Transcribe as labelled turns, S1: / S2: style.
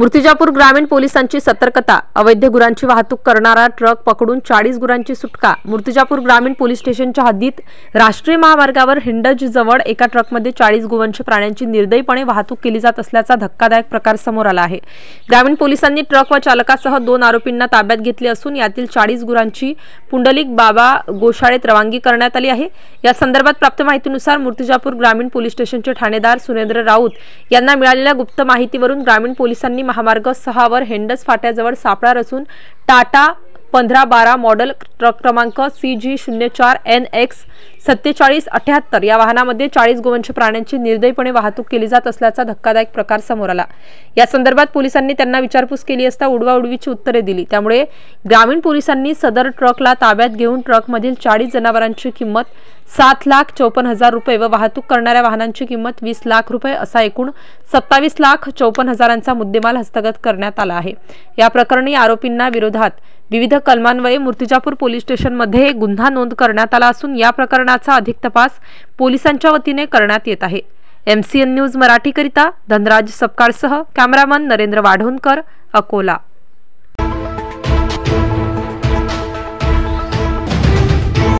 S1: मूर्तिजापूर ग्रामीण पोलिसांची सतर्कता अवैध गुरांची वाहतूक करणारा ट्रक पकडून चाळीस गुरांची सुटका मूर्तिजापूर ग्रामीण पोलीस स्टेशनच्या हद्दीत राष्ट्रीय महामार्गावर हिंडज जवळ एका ट्रकमध्ये चाळीस गुवंश प्राण्यांची निर्दयीपणे वाहतूक केली जात असल्याचा धक्कादायक प्रकार समोर आला आहे ग्रामीण पोलिसांनी ट्रक व चालकासह दोन आरोपींना ताब्यात घेतले असून यातील चाळीस गुरांची पुंडलिक बाबा गोशाळेत रवानगी करण्यात आली आहे या संदर्भात प्राप्त माहितीनुसार मूर्तिजापूर ग्रामीण पोलीस स्टेशनचे ठाणेदार सुरेंद्र राऊत यांना मिळालेल्या गुप्त माहितीवरून ग्रामीण पोलिसांनी महामार्ग सहावर हेंडस फाट्याजवळ सापळा असून टाटा पंधरा बारा मॉडेल ट्रक क्रमांक सी जी शून्य चार एन एक्स सत्तेचाळीस अठ्याहत्तर या वाहनामध्ये चाळीस गोवंश प्राण्यांची निर्दयपणे वाहतूक केली जात असल्याचा धक्कादायक प्रकार समोर आला या संदर्भात पोलिसांनी त्यांना विचारपूस केली असता उडवीची उत्तरे दिली त्यामुळे ग्रामीण पोलिसांनी सदर ट्रकला ताब्यात घेऊन ट्रकमधील चाळीस जनावरांची किंमत सात लाख चौपन्न हजार रुपये व वाहतूक करणाऱ्या वाहनांची किंमत वीस लाख रुपये असा एकूण सत्तावीस लाख चौपन्न हजारांचा मुद्देमाल हस्तगत करण्यात आला आहे या प्रकरणी आरोपींना विरोधात विविध कलमान्वये मूर्तिजापूर पोलीस स्टेशनमध्ये गुन्हा नोंद करण्यात आला असून या प्रकरणात प्रकरणाचा अधिक तपास पोलिसांच्या वतीने करण्यात येत आहे एम सी एन न्यूज मराठीकरिता धनराज सपकाळसह कॅमेरामन नरेंद्र वाढोणकर अकोला